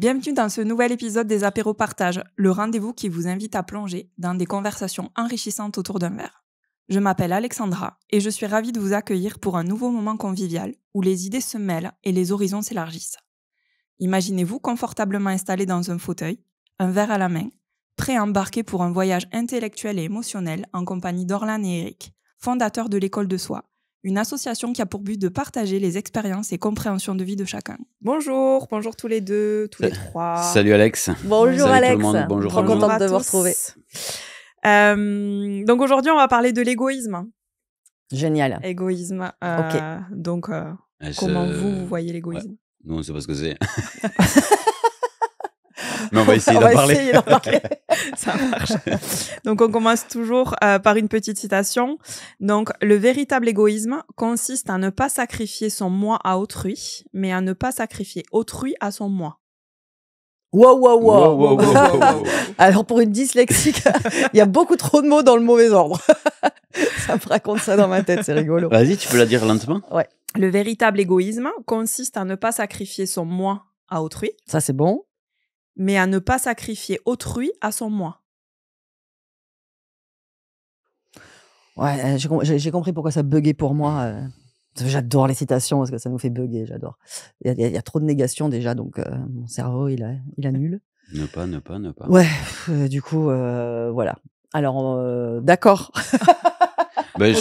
Bienvenue dans ce nouvel épisode des Apéros Partage, le rendez-vous qui vous invite à plonger dans des conversations enrichissantes autour d'un verre. Je m'appelle Alexandra et je suis ravie de vous accueillir pour un nouveau moment convivial où les idées se mêlent et les horizons s'élargissent. Imaginez-vous confortablement installé dans un fauteuil, un verre à la main, prêt à embarquer pour un voyage intellectuel et émotionnel en compagnie d'Orlan et Eric, fondateurs de l'école de soi, une association qui a pour but de partager les expériences et compréhensions de vie de chacun. Bonjour, bonjour tous les deux, tous les euh, trois. Salut Alex. Bonjour Alex. Tout le Bonjour. Très contente de vous retrouver. Euh, donc aujourd'hui, on va parler de l'égoïsme. Génial. Égoïsme. Euh, ok. Donc, comment vous, voyez l'égoïsme Non, Nous, on pas ce que c'est. Mais on va essayer d'en parler. Ça marche. Donc, on commence toujours euh, par une petite citation. Donc, le véritable égoïsme consiste à ne pas sacrifier son moi à autrui, mais à ne pas sacrifier autrui à son moi. Wow, wow, wow. Alors, pour une dyslexique, il y a beaucoup trop de mots dans le mauvais ordre. ça me raconte ça dans ma tête, c'est rigolo. Vas-y, tu peux la dire lentement Ouais. Le véritable égoïsme consiste à ne pas sacrifier son moi à autrui. Ça, c'est bon mais à ne pas sacrifier autrui à son moi. Ouais, euh, j'ai compris pourquoi ça buguait pour moi. Euh. J'adore les citations parce que ça nous fait bugger, j'adore. Il y, a trop de négations déjà, donc euh, mon cerveau, il, a, il annule. Ne pas, ne pas, ne pas. Ouais, du coup, voilà. Alors, d'accord. Ben,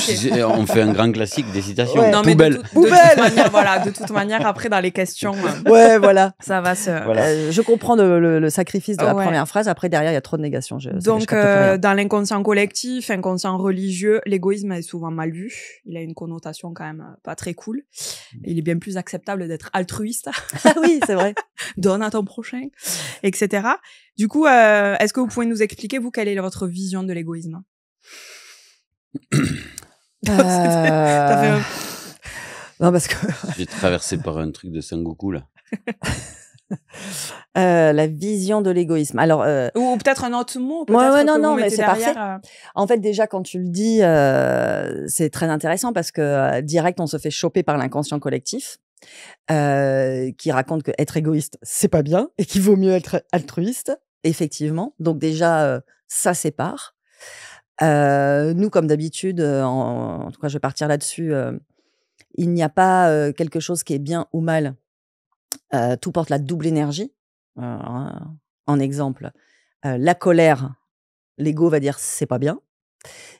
on fait un grand classique des citations. Non, mais De, Toute manière, voilà, de toute manière, après, dans les questions. Euh, ouais, voilà. Ça va se. Euh, je comprends le, sacrifice de la première phrase. Après, derrière, il y a trop de négations. Donc, euh, dans l'inconscient collectif, inconscient religieux, l'égoïsme est souvent mal vu. Il a une connotation quand même pas très cool. Il est bien plus acceptable d'être altruiste. Ah oui, c'est vrai. Donne à ton prochain, etc. Du coup, est-ce que vous pouvez nous expliquer, vous, quelle est votre vision de l'égoïsme Euh, non, parce que. J'ai traversé par un truc de Sengoku, là. Euh, la vision de l'égoïsme. Alors, euh, ou, peut-être un autre mot. non, non, mais c'est parfait. En fait, déjà quand tu le dis, c'est très intéressant parce que direct on se fait choper par l'inconscient collectif. qui raconte que être égoïste c'est pas bien et qu'il vaut mieux être altruiste effectivement donc déjà ça sépare euh, nous, comme d'habitude, euh, en, tout cas, je vais partir là-dessus. Euh, il n'y a pas quelque chose qui est bien ou mal. tout porte la double énergie. en exemple, la colère, l'ego va dire c'est pas bien.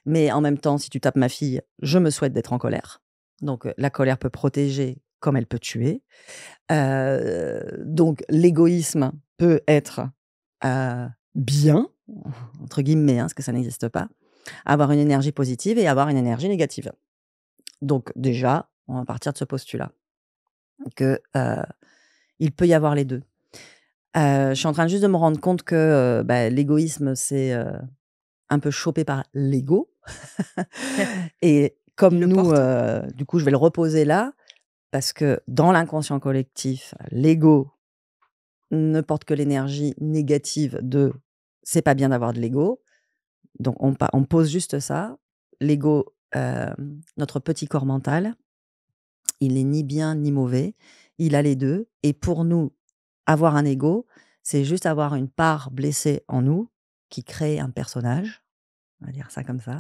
Mais en même temps, si tu tapes ma fille, je me souhaite d'être en colère. Donc la colère peut protéger comme elle peut tuer. donc l'égoïsme peut être bien, entre guillemets, hein, parce que ça n'existe pas avoir une énergie positive et avoir une énergie négative. Donc déjà, on va partir de ce postulat que euh, il peut y avoir les deux. Euh, je suis en train juste de me rendre compte que euh, bah, l'égoïsme, c'est un peu chopé par l'ego. et comme nous, du coup, je vais le reposer là, parce que dans l'inconscient collectif, l'ego ne porte que l'énergie négative de c'est pas bien d'avoir de l'ego, donc on, pose juste ça. L'ego, notre petit corps mental, il n'est ni bien ni mauvais. Il a les deux. Et pour nous, avoir un ego, c'est juste avoir une part blessée en nous qui crée un personnage. On va dire ça comme ça.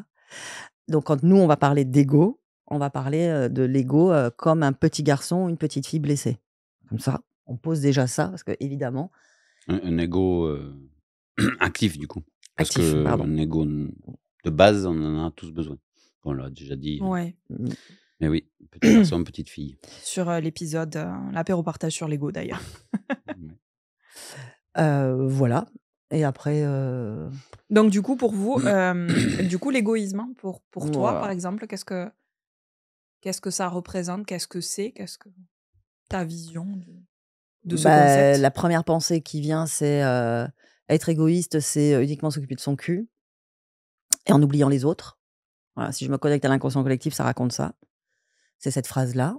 Donc quand nous, on va parler d'ego, on va parler de l'ego comme un petit garçon ou une petite fille blessée. Comme ça, on pose déjà ça, parce que évidemment. Un, ego actif, du coup. Parce que l'ego, de base, on en a tous besoin. On l'a déjà dit. Euh, ouais. Mmh. Mais oui, petite garçon, petite fille. Sur euh, l'épisode, euh, l'apéro partage sur l'ego d'ailleurs. voilà. Et après. Donc, du coup, pour vous, du coup, l'égoïsme, hein, pour, pour toi, par exemple, qu'est-ce que, quest que ça représente Qu'est-ce que c'est Qu'est-ce que ta vision de, de ce bah, concept La première pensée qui vient, c'est être égoïste, c'est uniquement s'occuper de son cul et en oubliant les autres. Voilà, si je me connecte à l'inconscient collectif, ça raconte ça. C'est cette phrase-là.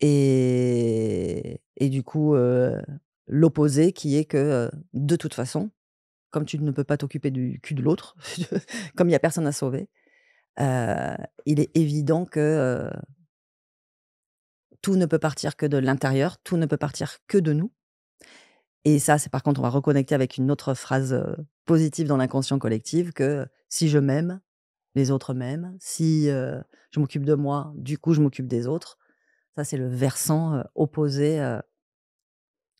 Et, du coup, l'opposé qui est que, de toute façon, comme tu ne peux pas t'occuper du cul de l'autre, comme il n'y a personne à sauver, il est évident que tout ne peut partir que de l'intérieur, tout ne peut partir que de nous. Et ça, c'est par contre, on va reconnecter avec une autre phrase positive dans l'inconscient collectif que si je m'aime, les autres m'aiment. Si je m'occupe de moi, du coup, je m'occupe des autres. Ça, c'est le versant opposé,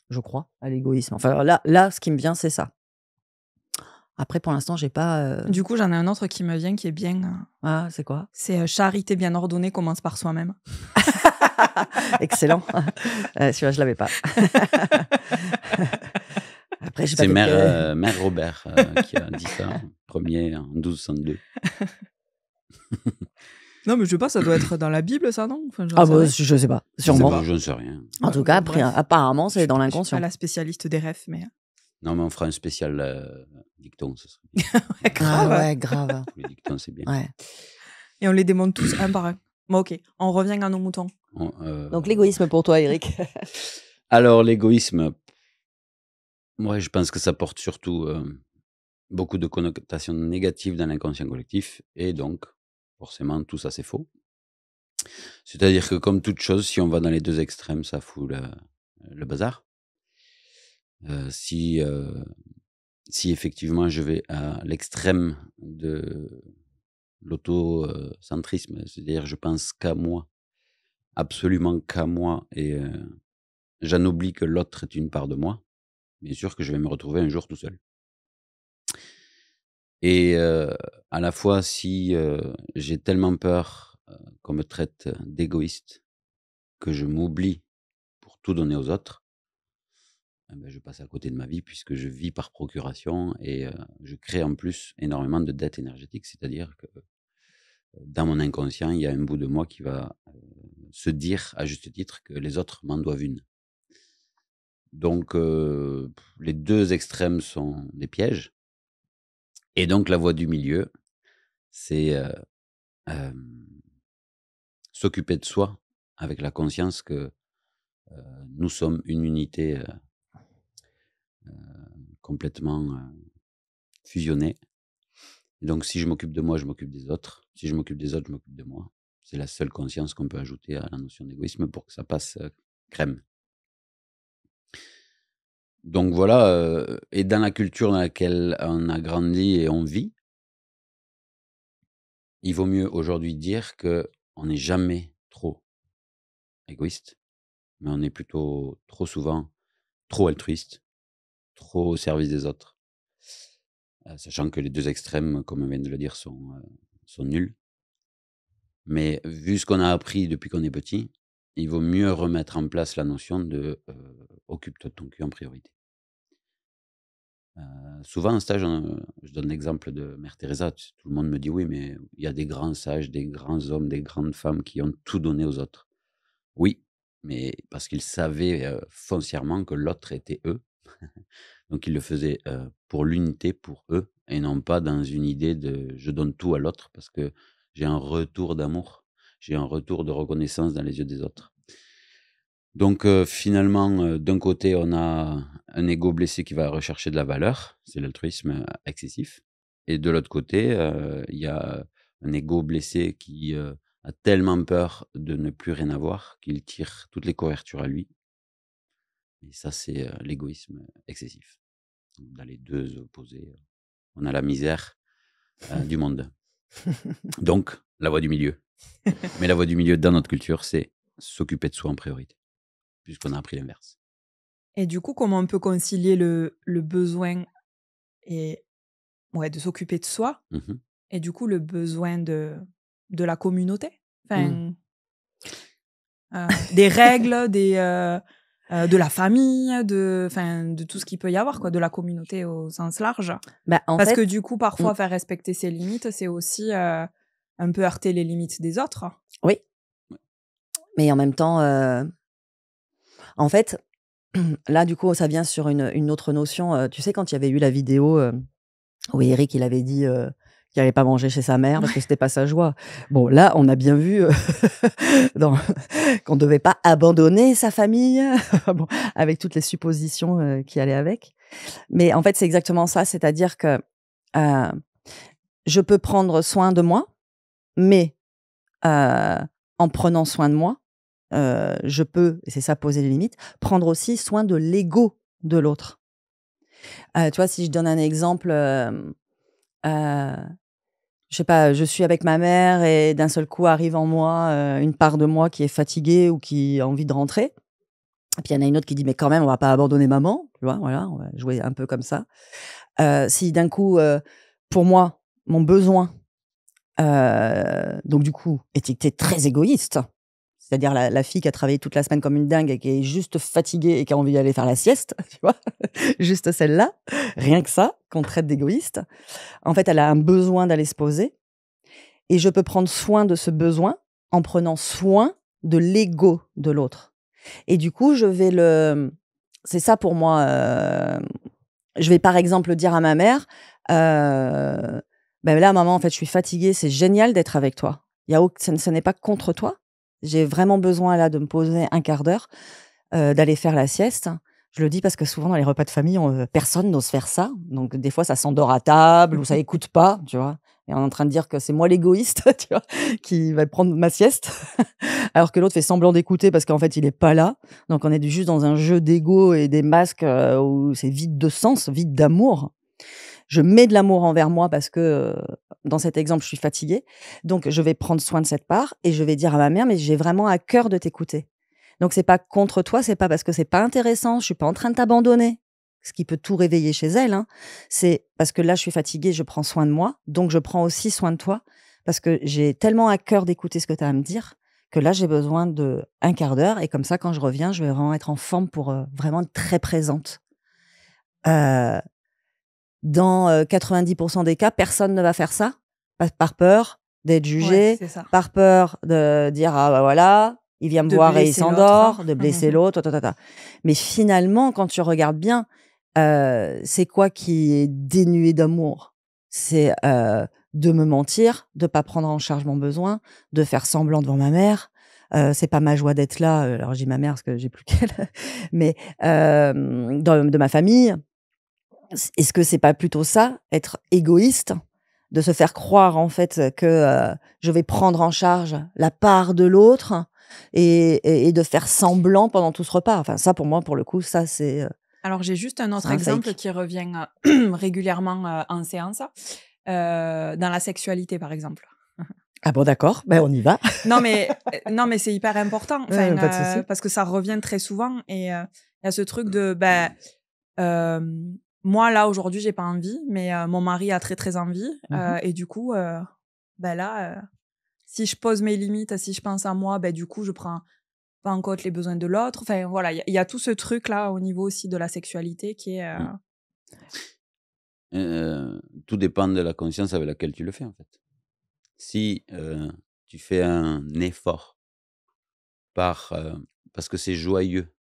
je crois, à l'égoïsme. Enfin, là, là, ce qui me vient, c'est ça. Après, pour l'instant, j'ai pas. Du coup, j'en ai un autre qui me vient qui est bien. Hein. Ah, c'est quoi C'est charité bien ordonnée commence par soi-même. Excellent. Euh, celui-là, je l'avais pas. Après, je C'est mère, euh, mère, Robert euh, qui a dit ça, premier en 1262. Non, mais je sais pas, ça doit être dans la Bible, ça, non enfin, Ah, bah, je sais pas, sûrement. Je, ne sais rien. En tout cas, apparemment, c'est dans l'inconscient. Je suis la spécialiste des rêves, mais. Hein. Non, mais on fera un spécial euh, dicton, ce serait grave. ouais, grave. Ah les dictons, c'est bien. Et on les démonte tous un par un ok, on revient à nos moutons. Euh, donc l'égoïsme pour toi, Eric Alors l'égoïsme, moi je pense que ça porte surtout euh, beaucoup de connotations négatives dans l'inconscient collectif, et donc forcément tout ça c'est faux. C'est-à-dire que comme toute chose, si on va dans les deux extrêmes, ça fout le, bazar. Euh, si, si effectivement je vais à l'extrême de l'autocentrisme. C'est-à-dire, je pense qu'à moi, absolument qu'à moi, et euh, j'en oublie que l'autre est une part de moi. Bien sûr que je vais me retrouver un jour tout seul. Et euh, à la fois, si euh, j'ai tellement peur qu'on me traite d'égoïste, que je m'oublie pour tout donner aux autres, eh ben, je passe à côté de ma vie puisque je vis par procuration et euh, je crée en plus énormément de dettes énergétiques. C'est-à-dire que euh, dans mon inconscient, il y a un bout de moi qui va euh, se dire à juste titre que les autres m'en doivent une. Donc les deux extrêmes sont des pièges. Et donc la voie du milieu, c'est s'occuper de soi avec la conscience que nous sommes une unité complètement euh, fusionné. donc, si je m'occupe de moi, je m'occupe des autres. Si je m'occupe des autres, je m'occupe de moi. C'est la seule conscience qu'on peut ajouter à la notion d'égoïsme pour que ça passe euh, crème. Donc voilà, euh, et dans la culture dans laquelle on a grandi et on vit, il vaut mieux aujourd'hui dire que on n'est jamais trop égoïste, mais on est plutôt trop souvent trop altruiste, trop au service des autres. Euh, sachant que les deux extrêmes, comme on vient de le dire, sont, euh, sont nuls. Mais vu ce qu'on a appris depuis qu'on est petit, il vaut mieux remettre en place la notion de euh, occupe-toi de ton cul en priorité. souvent, en stage, je donne l'exemple de Mère Teresa. Tout le monde me dit oui, mais il y a des grands sages, des grands hommes, des grandes femmes qui ont tout donné aux autres. Oui, mais parce qu'ils savaient foncièrement que l'autre était eux Donc ils le faisait pour l'unité, pour eux, et non pas dans une idée de je donne tout à l'autre parce que j'ai un retour d'amour, j'ai un retour de reconnaissance dans les yeux des autres. Donc finalement, d'un côté, on a un ego blessé qui va rechercher de la valeur, c'est l'altruisme excessif, et de l'autre côté, il y a un ego blessé qui a tellement peur de ne plus rien avoir qu'il tire toutes les couvertures à lui et ça, c'est l'égoïsme excessif. Dans les deux opposés, on a la misère du monde. Donc, la voie du milieu. Mais la voie du milieu dans notre culture, c'est s'occuper de soi en priorité, puisqu'on a appris l'inverse. Et du coup, comment on peut concilier le, le besoin et, ouais, de s'occuper de soi mmh et du coup le besoin de, de la communauté mmh. enfin, euh, Des règles, des. Euh, de la famille, de, enfin de tout ce qu'il peut y avoir, quoi, de la communauté au sens large. Bah, Parce que du coup, parfois, mm. faire respecter ses limites, c'est aussi euh, un peu heurter les limites des autres. Oui. Mais en même temps, euh, en fait, là, du coup, ça vient sur une, une autre notion. tu sais, quand il y avait eu la vidéo où Eric, il avait dit qui n'allait pas mangé chez sa mère parce que c'était pas sa joie. Bon, là, on a bien vu euh, qu'on ne devait pas abandonner sa famille, avec toutes les suppositions euh, qui allaient avec. Mais en fait, c'est exactement ça, c'est-à-dire que euh, je peux prendre soin de moi, mais en prenant soin de moi, je peux, et c'est ça poser les limites, prendre aussi soin de l'ego de l'autre. tu vois, si je donne un exemple euh, je sais pas, je suis avec ma mère et d'un seul coup arrive en moi euh, une part de moi qui est fatiguée ou qui a envie de rentrer. Et puis il y en a une autre qui dit mais quand même on va pas abandonner maman, tu vois, voilà, on va jouer un peu comme ça. Euh, si d'un coup, pour moi, mon besoin, donc du coup, étiqueté très égoïste, c'est-à-dire la, fille qui a travaillé toute la semaine comme une dingue et qui est juste fatiguée et qui a envie d'aller faire la sieste, tu vois, juste celle-là, rien que ça, qu'on traite d'égoïste. En fait, elle a un besoin d'aller se poser et je peux prendre soin de ce besoin en prenant soin de l'ego de l'autre. Et du coup, je vais le. C'est ça pour moi. Euh, je vais par exemple dire à ma mère euh, ben là, maman, en fait, je suis fatiguée, c'est génial d'être avec toi. Y a... Ce n'est pas contre toi, j'ai vraiment besoin là de me poser un quart d'heure, euh, d'aller faire la sieste. Je le dis parce que souvent dans les repas de famille, euh, personne n'ose faire ça. Donc des fois, ça s'endort à table ou ça écoute pas, tu vois. Et on est en train de dire que c'est moi l'égoïste, tu vois, qui va prendre ma sieste, alors que l'autre fait semblant d'écouter parce qu'en fait il n'est pas là. Donc on est juste dans un jeu d'égo et des masques euh, où c'est vide de sens, vide d'amour je mets de l'amour envers moi parce que euh, dans cet exemple, je suis fatiguée. Donc, je vais prendre soin de cette part et je vais dire à ma mère, mais j'ai vraiment à cœur de t'écouter. Donc, c'est pas contre toi, c'est pas parce que c'est pas intéressant, je suis pas en train de t'abandonner. Ce qui peut tout réveiller chez elle, hein. c'est parce que là, je suis fatiguée, je prends soin de moi, donc je prends aussi soin de toi parce que j'ai tellement à cœur d'écouter ce que tu as à me dire que là, j'ai besoin de un quart d'heure et comme ça, quand je reviens, je vais vraiment être en forme pour euh, vraiment être très présente. Euh, dans 90% euh, des cas, personne ne va faire ça par peur d'être jugé, par peur de dire ah bah voilà, il vient me voir et il hein. s'endort, de blesser mmh. l'autre, mais finalement quand tu regardes bien, euh, c'est quoi qui est dénué d'amour C'est euh, de me mentir, de pas prendre en charge mon besoin, de faire semblant devant ma mère. Euh, c'est pas ma joie d'être là. Alors j'ai ma mère parce que j'ai plus qu'elle, mais de ma famille, est-ce que c'est pas plutôt ça, être égoïste, de se faire croire en fait que euh, je vais prendre en charge la part de l'autre et, de faire semblant pendant tout ce repas. Enfin, ça pour moi, pour le coup, ça c'est. Euh, Alors j'ai juste un autre exemple qui revient euh, régulièrement en séance, dans la sexualité par exemple. Ah bon, d'accord, ben, on y va. non, mais, non, mais c'est hyper important, parce que ça revient très souvent et il y a ce truc de. Ben, moi, là, aujourd'hui, j'ai pas envie, mais euh, mon mari a très, très envie. Mmh euh, et du coup, euh, ben là, si je pose mes limites, si je pense à moi, ben du coup, je prends pas en compte les besoins de l'autre. Enfin, voilà, il y, a tout ce truc-là au niveau aussi de la sexualité qui est. Mmh. tout dépend de la conscience avec laquelle tu le fais, en fait. Si tu fais un effort par, parce que c'est joyeux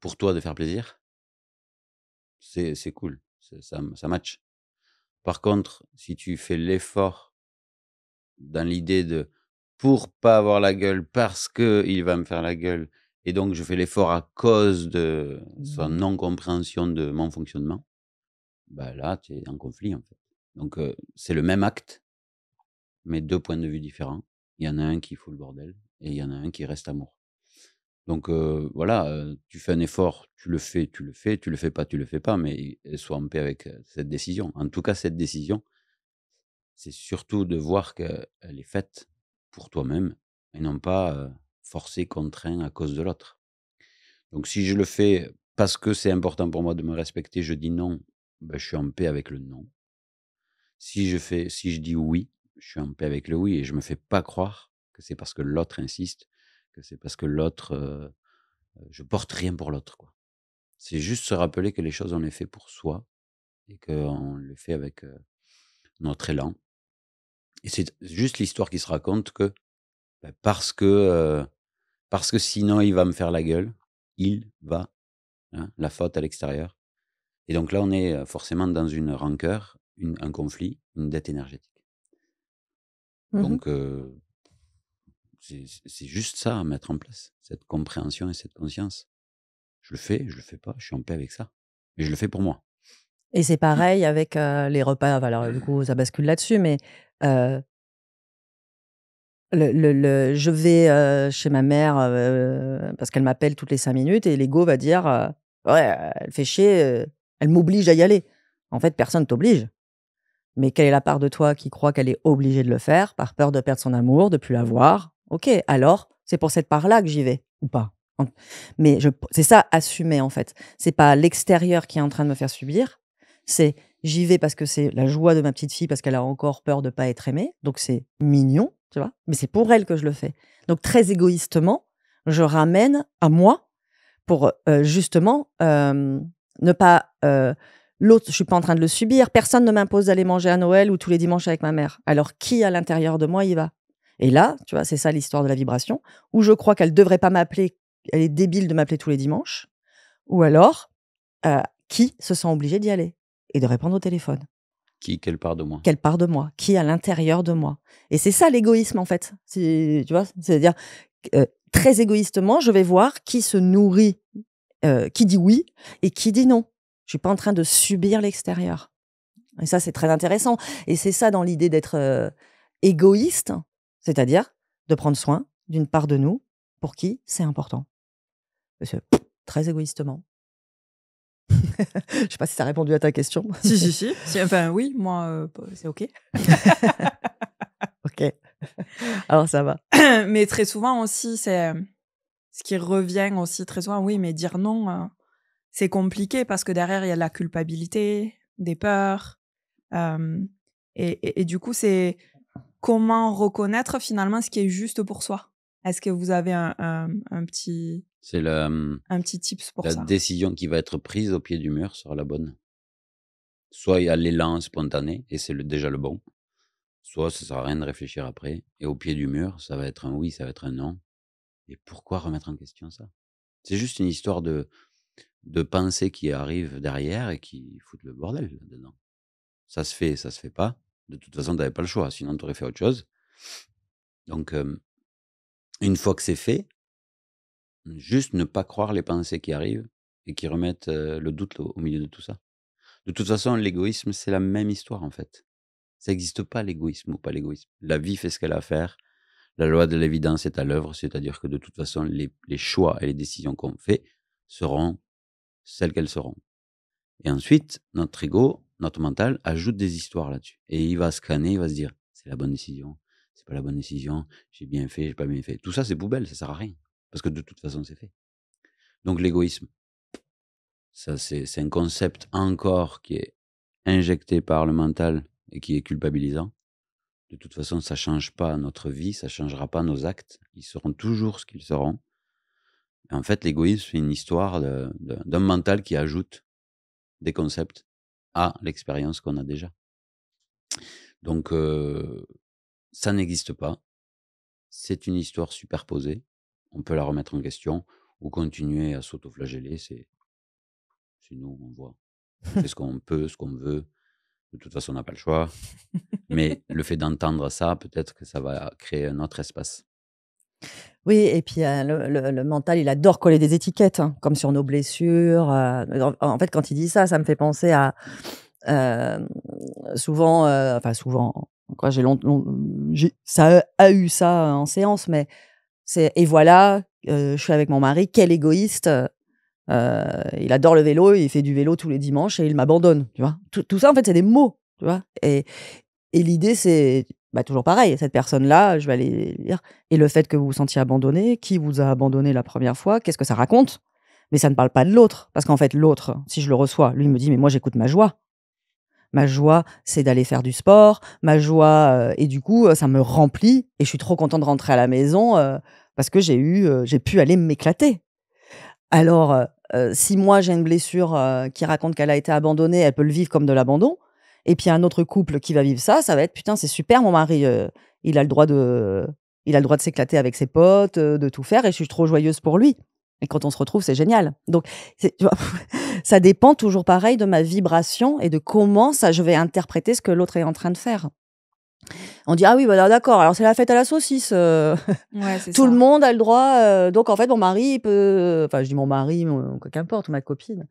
pour toi de faire plaisir, c'est cool, ça, ça match. Par contre, si tu fais l'effort dans l'idée de pour pas avoir la gueule parce que il va me faire la gueule et donc je fais l'effort à cause de sa mmh. non compréhension de mon fonctionnement, bah là tu es en conflit en fait. Donc c'est le même acte mais deux points de vue différents. Il y en a un qui fout le bordel et il y en a un qui reste amour. Donc voilà, tu fais un effort, tu le fais, tu le fais, tu le fais pas, tu le fais pas, mais sois en paix avec cette décision. En tout cas, cette décision, c'est surtout de voir qu'elle est faite pour toi-même et non pas forcée, contrainte à cause de l'autre. Donc si je le fais parce que c'est important pour moi de me respecter, je dis non, ben, je suis en paix avec le non. Si je fais, si je dis oui, je suis en paix avec le oui et je me fais pas croire que c'est parce que l'autre insiste c'est parce que l'autre, euh, euh, je porte rien pour l'autre. C'est juste se rappeler que les choses, on les fait pour soi et qu'on les fait avec euh, notre élan. Et c'est juste l'histoire qui se raconte que bah, parce que parce que sinon il va me faire la gueule, il va hein, la faute à l'extérieur. Et donc là, on est forcément dans une rancœur, un conflit, une dette énergétique. Mmh donc, c'est juste ça à mettre en place, cette compréhension et cette conscience. Je le fais, je le fais pas, je suis en paix avec ça. Mais je le fais pour moi. Et c'est mmh. pareil avec les repas. alors, du coup, ça bascule là-dessus, mais je vais chez ma mère parce qu'elle m'appelle toutes les cinq minutes et l'ego va dire Ouais, elle fait chier, elle m'oblige à y aller. En fait, personne t'oblige. Mais quelle est la part de toi qui croit qu'elle est obligée de le faire par peur de perdre son amour, de plus l'avoir, Ok, alors c'est pour cette part-là que j'y vais ou pas. Mais c'est ça, assumer en fait. C'est pas l'extérieur qui est en train de me faire subir, c'est j'y vais parce que c'est la joie de ma petite fille, parce qu'elle a encore peur de ne pas être aimée, donc c'est mignon, tu vois, mais c'est pour elle que je le fais. Donc très égoïstement, je ramène à moi pour euh, justement ne pas. Euh, l'autre, je suis pas en train de le subir. Personne ne m'impose d'aller manger à Noël ou tous les dimanches avec ma mère. Alors qui à l'intérieur de moi y va et là, tu vois, c'est ça l'histoire de la vibration, où je crois qu'elle devrait pas m'appeler, elle est débile de m'appeler tous les dimanches, ou alors, euh, qui se sent obligé d'y aller et de répondre au téléphone Qui, quelle part de moi Quelle part de moi Qui à l'intérieur de moi Et c'est ça l'égoïsme, en fait. Tu vois, c'est-à-dire, euh, très égoïstement, je vais voir qui se nourrit, euh, qui dit oui et qui dit non. Je suis pas en train de subir l'extérieur. Et ça, c'est très intéressant. Et c'est ça dans l'idée d'être égoïste, c'est-à-dire de prendre soin d'une part de nous pour qui c'est important. Parce très égoïstement. Je ne sais pas si ça a répondu à ta question. si, si, si, Enfin, oui, moi, euh, bah, c'est OK. OK. Alors, ça va. Mais très souvent aussi, c'est euh, ce qui revient aussi très souvent. Oui, mais dire non, euh, c'est compliqué parce que derrière, il y a de la culpabilité, des peurs. et, et, du coup, c'est comment reconnaître finalement ce qui est juste pour soi Est-ce que vous avez un, petit c'est le, un petit tips pour la décision qui va être prise au pied du mur sera la bonne. Soit il y a l'élan spontané et c'est déjà le bon, soit ça sert à rien de réfléchir après. Et au pied du mur, ça va être un oui, ça va être un non. Et pourquoi remettre en question ça C'est juste une histoire de de pensée qui arrive derrière et qui fout le bordel là-dedans. Ça se fait, ça se fait pas. De toute façon, tu n'avais pas le choix, sinon tu aurais fait autre chose. Donc, euh, une fois que c'est fait, juste ne pas croire les pensées qui arrivent et qui remettent euh, le doute au, milieu de tout ça. De toute façon, l'égoïsme, c'est la même histoire en fait. Ça n'existe pas l'égoïsme ou pas l'égoïsme. La vie fait ce qu'elle a à faire. La loi de l'évidence est à l'œuvre, c'est-à-dire que de toute façon, les, les choix et les décisions qu'on fait seront celles qu'elles seront. Et ensuite, notre ego, notre mental ajoute des histoires là-dessus. Et il va scanner, il va se dire, c'est la bonne décision, c'est pas la bonne décision, j'ai bien fait, j'ai pas bien fait. Tout ça, c'est poubelle, ça sert à rien. Parce que de toute façon, c'est fait. Donc l'égoïsme, ça c'est un concept encore qui est injecté par le mental et qui est culpabilisant. De toute façon, ça change pas notre vie, ça changera pas nos actes. Ils seront toujours ce qu'ils seront. en fait, l'égoïsme, c'est une histoire d'un mental qui ajoute des concepts à l'expérience qu'on a déjà. Donc, euh, ça n'existe pas. C'est une histoire superposée. On peut la remettre en question ou continuer à s'autoflageller. C'est nous, on voit. C'est ce qu'on peut, ce qu'on veut. De toute façon, on n'a pas le choix. Mais le fait d'entendre ça, peut-être que ça va créer un autre espace. Oui, et puis euh, le, mental, il adore coller des étiquettes, hein, comme sur nos blessures. Euh, en, fait, quand il dit ça, ça me fait penser à euh, souvent, enfin souvent, quoi, j'ai long, ça a eu ça en séance, mais c'est et voilà, je suis avec mon mari, quel égoïste. il adore le vélo, il fait du vélo tous les dimanches et il m'abandonne. Tu vois, tout, ça, en fait, c'est des mots. Tu vois, et, et l'idée, c'est bah, toujours pareil, cette personne-là, je vais aller lire. Et le fait que vous vous sentiez abandonné, qui vous a abandonné la première fois, qu'est-ce que ça raconte Mais ça ne parle pas de l'autre. Parce qu'en fait, l'autre, si je le reçois, lui me dit, mais moi j'écoute ma joie. Ma joie, c'est d'aller faire du sport. Ma joie, euh, et du coup, euh, ça me remplit. Et je suis trop content de rentrer à la maison euh, parce que j'ai eu, j'ai pu aller m'éclater. Alors, si moi j'ai une blessure qui raconte qu'elle a été abandonnée, elle peut le vivre comme de l'abandon. Et puis un autre couple qui va vivre ça, ça va être putain, c'est super, mon mari, euh, il a le droit de, il a le droit de s'éclater avec ses potes, euh, de tout faire, et je suis trop joyeuse pour lui. Et quand on se retrouve, c'est génial. Donc, tu vois, ça dépend toujours pareil de ma vibration et de comment ça, je vais interpréter ce que l'autre est en train de faire. On dit ah oui voilà bah, d'accord alors c'est la fête à la saucisse euh, tout le monde a le droit donc en fait mon mari peut enfin je dis mon mari qu'importe ma copine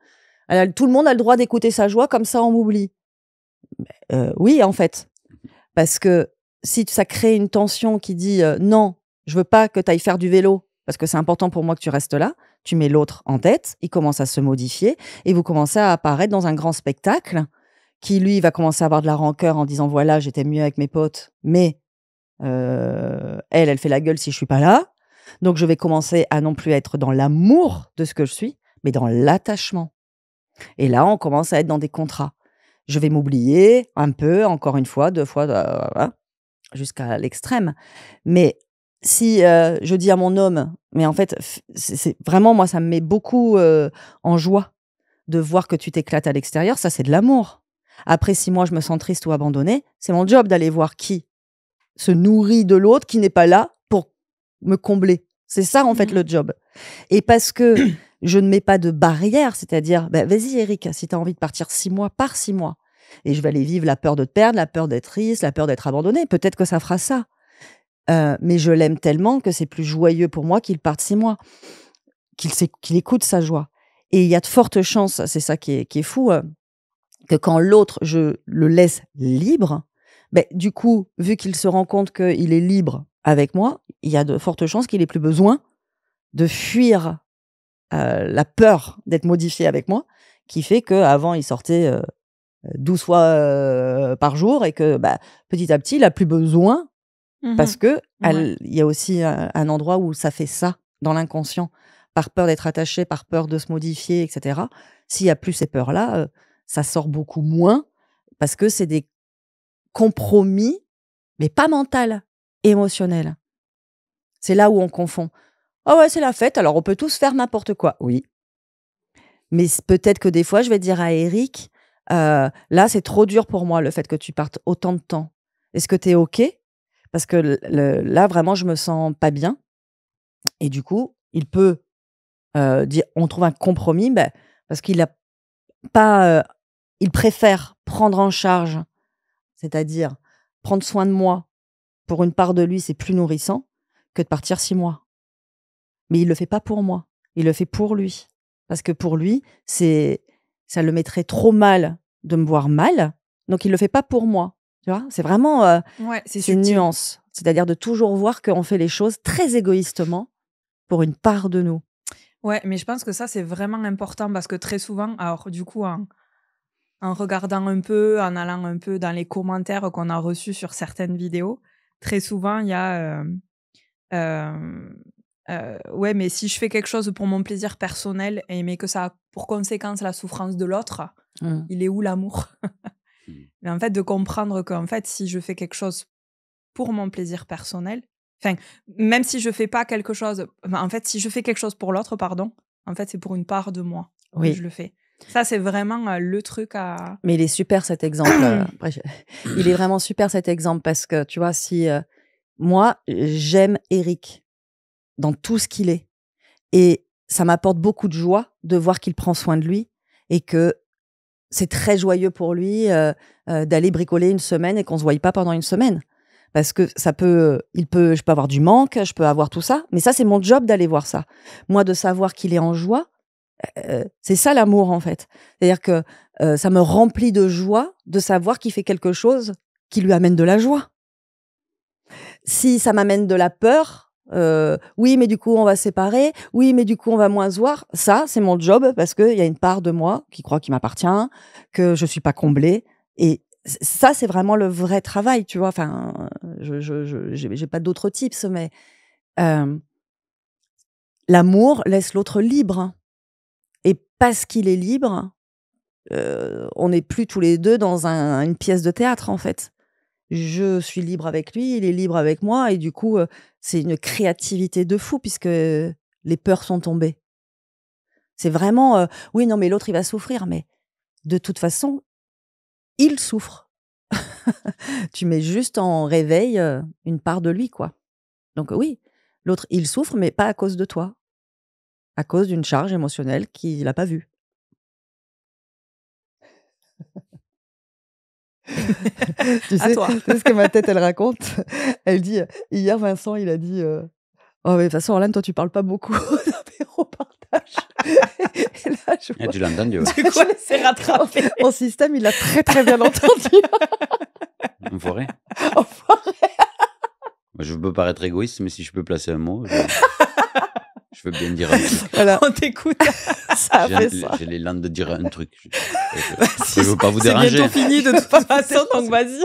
tout le monde a le droit d'écouter sa joie comme ça on m'oublie euh, oui, en fait. Parce que si ça crée une tension qui dit euh, non, je veux pas que tu ailles faire du vélo parce que c'est important pour moi que tu restes là, tu mets l'autre en tête, il commence à se modifier et vous commencez à apparaître dans un grand spectacle qui, lui, va commencer à avoir de la rancœur en disant voilà, j'étais mieux avec mes potes, mais euh, elle, elle fait la gueule si je suis pas là. Donc je vais commencer à non plus être dans l'amour de ce que je suis, mais dans l'attachement. Et là, on commence à être dans des contrats je vais m'oublier un peu, encore une fois, deux fois, euh, jusqu'à l'extrême. Mais si euh, je dis à mon homme, mais en fait, c'est vraiment moi, ça me met beaucoup euh, en joie de voir que tu t'éclates à l'extérieur. Ça, c'est de l'amour. Après, si moi je me sens triste ou abandonnée, c'est mon job d'aller voir qui se nourrit de l'autre, qui n'est pas là pour me combler. C'est ça en fait mmh le job. Et parce que je ne mets pas de barrière, c'est-à-dire, bah, vas-y Eric, si tu as envie de partir six mois, par six mois. Et je vais aller vivre la peur de te perdre, la peur d'être triste, la peur d'être abandonné. Peut-être que ça fera ça. Euh, mais je l'aime tellement que c'est plus joyeux pour moi qu'il parte six mois, qu'il écoute sa joie. Et il y a de fortes chances, c'est ça qui est, fou, euh, que quand l'autre, je le laisse libre, bah, du coup, vu qu'il se rend compte qu'il est libre avec moi, il y a de fortes chances qu'il ait plus besoin de fuir euh, la peur d'être modifié avec moi, qui fait que avant il sortait euh, douze 12 fois euh, par jour et que bah, petit à petit il a plus besoin mmh parce que il y a aussi un, endroit où ça fait ça dans l'inconscient par peur d'être attaché, par peur de se modifier, etc. S'il y a plus ces peurs là, ça sort beaucoup moins parce que c'est des compromis, mais pas mental, émotionnel. C'est là où on confond. Ah ouais, c'est la fête, alors on peut tous faire n'importe quoi. Oui. Mais peut-être que des fois, je vais dire à Eric, euh, là, c'est trop dur pour moi le fait que tu partes autant de temps. Est-ce que tu es OK Parce que là, vraiment, je me sens pas bien. Et du coup, il peut euh, dire, on trouve un compromis, bah, parce qu'il a pas, euh, il préfère prendre en charge, c'est-à-dire prendre soin de moi. Pour une part de lui, c'est plus nourrissant que de partir six mois mais il le fait pas pour moi. Il le fait pour lui. Parce que pour lui, c'est, ça le mettrait trop mal de me voir mal. Donc il le fait pas pour moi. Tu vois, c'est vraiment euh, c'est une nuance. C'est-à-dire de toujours voir qu'on fait les choses très égoïstement pour une part de nous. Ouais, mais je pense que ça, c'est vraiment important parce que très souvent, alors du coup, en, regardant un peu, en allant un peu dans les commentaires qu'on a reçus sur certaines vidéos, très souvent, il y a. Euh, euh, euh, ouais, mais si je fais quelque chose pour mon plaisir personnel et mais que ça a pour conséquence la souffrance de l'autre, mmh. il est où l'amour mmh. Mais en fait, de comprendre qu'en fait, si je fais quelque chose pour mon plaisir personnel, enfin, même si je fais pas quelque chose, en fait, si je fais quelque chose pour l'autre, pardon, en fait, c'est pour une part de moi que je le fais. Ça, c'est vraiment le truc à. Mais il est super cet exemple. Il est vraiment super cet exemple parce que tu vois, si moi, j'aime Eric dans tout ce qu'il est. Et ça m'apporte beaucoup de joie de voir qu'il prend soin de lui et que c'est très joyeux pour lui euh, euh, d'aller bricoler une semaine et qu'on se voie pas pendant une semaine. Parce que ça peut, il peut, je peux avoir du manque, je peux avoir tout ça, mais ça c'est mon job d'aller voir ça. Moi de savoir qu'il est en joie, euh, c'est ça l'amour en fait. C'est-à-dire que ça me remplit de joie de savoir qu'il fait quelque chose qui lui amène de la joie. Si ça m'amène de la peur, euh, oui, mais du coup, on va séparer. Oui, mais du coup, on va moins voir. Ça, c'est mon job parce qu'il y a une part de moi qui croit qu'il m'appartient, que je suis pas comblée. Et ça, c'est vraiment le vrai travail, tu vois. Enfin, je n'ai pas d'autres types mais euh, l'amour laisse l'autre libre. Et parce qu'il est libre, euh, on n'est plus tous les deux dans une pièce de théâtre, en fait je suis libre avec lui, il est libre avec moi, et du coup, c'est une créativité de fou puisque les peurs sont tombées. C'est vraiment, oui, non, mais l'autre, il va souffrir, mais de toute façon, il souffre. tu mets juste en réveil une part de lui, quoi. Donc oui, l'autre, il souffre, mais pas à cause de toi, à cause d'une charge émotionnelle qu'il n'a pas vue. tu sais, c'est ce que ma tête, elle raconte. Elle dit, hier, Vincent, il a dit, euh, oh, mais de toute façon, Orlane, toi, tu parles pas beaucoup d'apéro partage. et là, je vois, tu l'as entendu. en Du coup, s'est Mon système, il l'a très, très bien entendu. Enfoiré. Enfoiré. Je peux paraître égoïste, mais si je peux placer un mot. Je veux bien dire un truc. Voilà. On t'écoute. J'ai j'ai l'élan de dire un truc. Je, ne bah, veux pas vous C'est bientôt fini de toute façon, donc vas-y.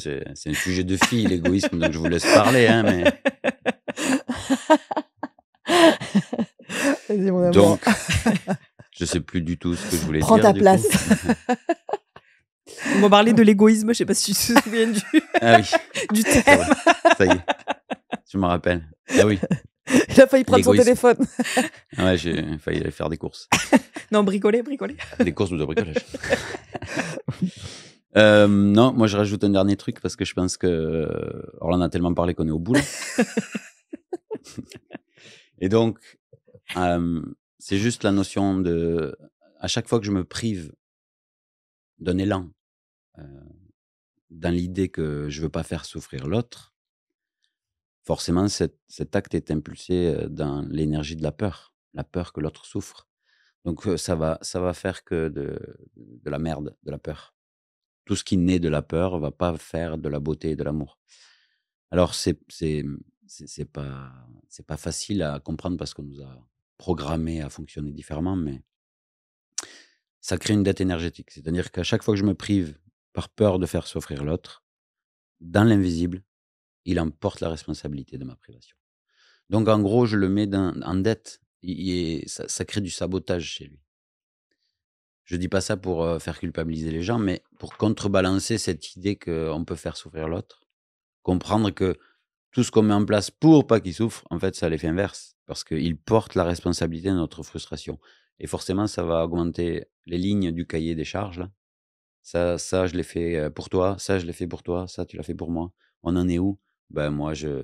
c'est un sujet de fille, l'égoïsme, donc je vous laisse parler. Hein, mais... Vas-y, mon amour. Donc, je sais plus du tout ce que je voulais dire. Prends ta place. On va parlé de l'égoïsme, je ne sais pas si tu te souviens du, Ah oui, du thème. ça y est. Je me rappelle. Ah oui, Il failli prendre son téléphone. ouais, j'ai failli aller faire des courses. non, bricoler, bricoler. Des courses ou de bricolage. Euh, non, moi je rajoute un dernier truc parce que je pense que. Alors euh, on a tellement parlé qu'on est au boulot. Et donc, euh, c'est juste la notion de. À chaque fois que je me prive d'un élan, dans l'idée que je veux pas faire souffrir l'autre, forcément, cet, acte est impulsé dans l'énergie de la peur, la peur que l'autre souffre. Donc ça va, ça va faire que de, la merde, de la peur. Tout ce qui naît de la peur va pas faire de la beauté et de l'amour. Alors c'est c'est pas c'est pas facile à comprendre parce qu'on nous a programmé à fonctionner différemment, mais ça crée une dette énergétique. C'est-à-dire qu'à chaque fois que je me prive par peur de faire souffrir l'autre, dans l'invisible, il en porte la responsabilité de ma privation. Donc en gros, je le mets en dette. ça, crée du sabotage chez lui. Je ne dis pas ça pour euh, faire culpabiliser les gens, mais pour contrebalancer cette idée qu'on peut faire souffrir l'autre. Comprendre que tout ce qu'on met en place pour pas qu'il souffre, en fait, ça a l'effet inverse. Parce qu'il porte la responsabilité de notre frustration. Et forcément, ça va augmenter les lignes du cahier des charges. Ça, ça, je l'ai fait euh, pour toi, ça, je l'ai fait pour toi, ça, tu l'as fait pour moi. On en est où ben moi, je,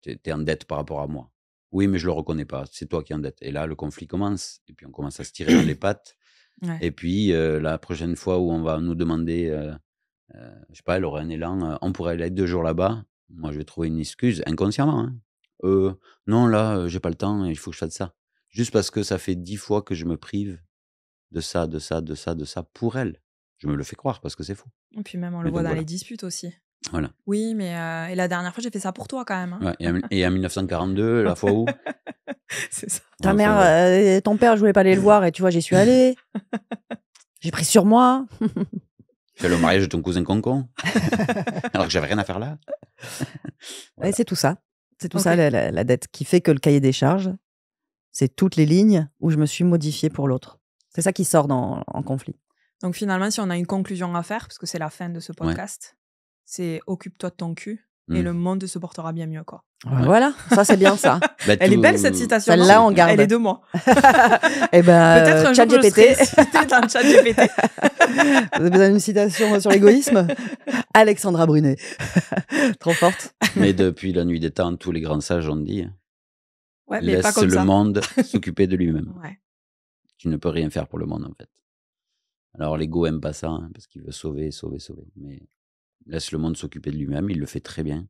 t'es, en dette par rapport à moi. Oui, mais je le reconnais pas. C'est toi qui es en dette. Et là, le conflit commence. Et puis, on commence à se tirer dans les pattes. Et puis, euh, la prochaine fois où on va nous demander, euh, euh je sais pas, elle aurait un élan, euh, on pourrait aller deux jours là-bas. Moi, je vais trouver une excuse inconsciemment. Hein. non, là, j'ai pas le temps. Il faut que je fasse ça. Juste parce que ça fait dix fois que je me prive de ça, de ça, de ça, de ça pour elle. Je me le fais croire parce que c'est fou. Et puis même on le voit dans les disputes aussi. Oui, mais euh, et la dernière fois, j'ai fait ça pour toi quand même. Hein. et, en 1942, la fois où Ta mère, euh, ton père, je voulais pas aller le voir et tu vois, j'y suis allé, j'ai pris sur moi. Fais le mariage de ton cousin concon. Alors que j'avais rien à faire là. C'est tout ça. C'est tout ça, la, dette qui fait que le cahier des charges, c'est toutes les lignes où je me suis modifié pour l'autre. C'est ça qui sort dans, en conflit. Donc finalement, si on a une conclusion à faire, parce que c'est la fin de ce podcast, c'est occupe-toi de ton cul et mmh. le monde se portera bien mieux quoi. Voilà, ça c'est bien ça. Bah, Elle est belle cette citation. là on Elle est de moi. et eh ben peut euh, chat GPT. un chat GPT. Vous avez besoin d'une citation sur l'égoïsme Alexandra Brunet. Trop forte. Mais depuis la nuit des temps, tous les grands sages ont dit ouais, mais laisse le monde s'occuper de lui-même. Tu ne peux rien faire pour le monde en fait. Alors l'ego aime pas ça hein, parce qu'il veut sauver, sauver, sauver. Mais Laisse le monde s'occuper de lui-même, il le fait très bien.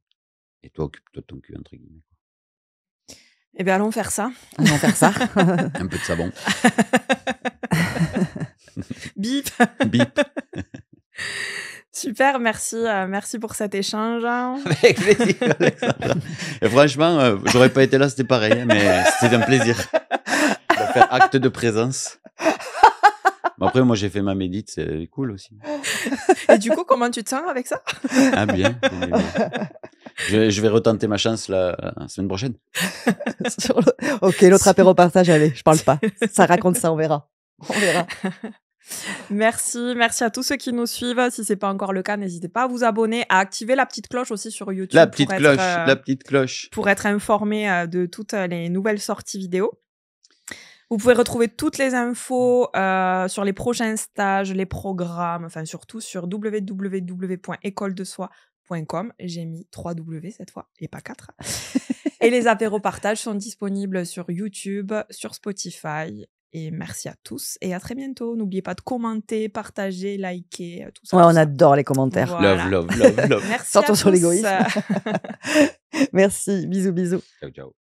Et toi, occupe-toi de ton cul, entre guillemets. Eh bien, allons faire ça. Allons faire ça. Un peu de savon. Bip. Bip. Super, merci, euh, merci pour cet échange. franchement, euh, j'aurais pas été là, c'était pareil, hein, mais c'était un plaisir de faire acte de présence. après, moi, j'ai fait ma médite, c'est cool aussi. Et du coup, comment tu te sens avec ça Ah bien. Je, vais retenter ma chance la, semaine prochaine. Ok, l'autre apéro partage, allez, je parle pas. Ça raconte ça, on verra. On verra. Merci, merci à tous ceux qui nous suivent. Si c'est pas encore le cas, n'hésitez pas à vous abonner, à activer la petite cloche aussi sur YouTube. La petite cloche, euh, la petite cloche. Pour être informé euh, de toutes euh, les nouvelles sorties vidéo. Vous pouvez retrouver toutes les infos mm. euh, sur les prochains stages, les programmes, enfin surtout sur www.écoledesoi.com. J'ai mis 3 W cette fois et pas 4. et les apéros partages sont disponibles sur YouTube, sur Spotify. Et merci à tous et à très bientôt. N'oubliez pas de commenter, partager, liker, euh, tout ça. Ouais, on adore les commentaires. Love, love, love, love. merci. Sortons sur l'égoïsme. merci. Bisous, bisous. Ciao, ciao.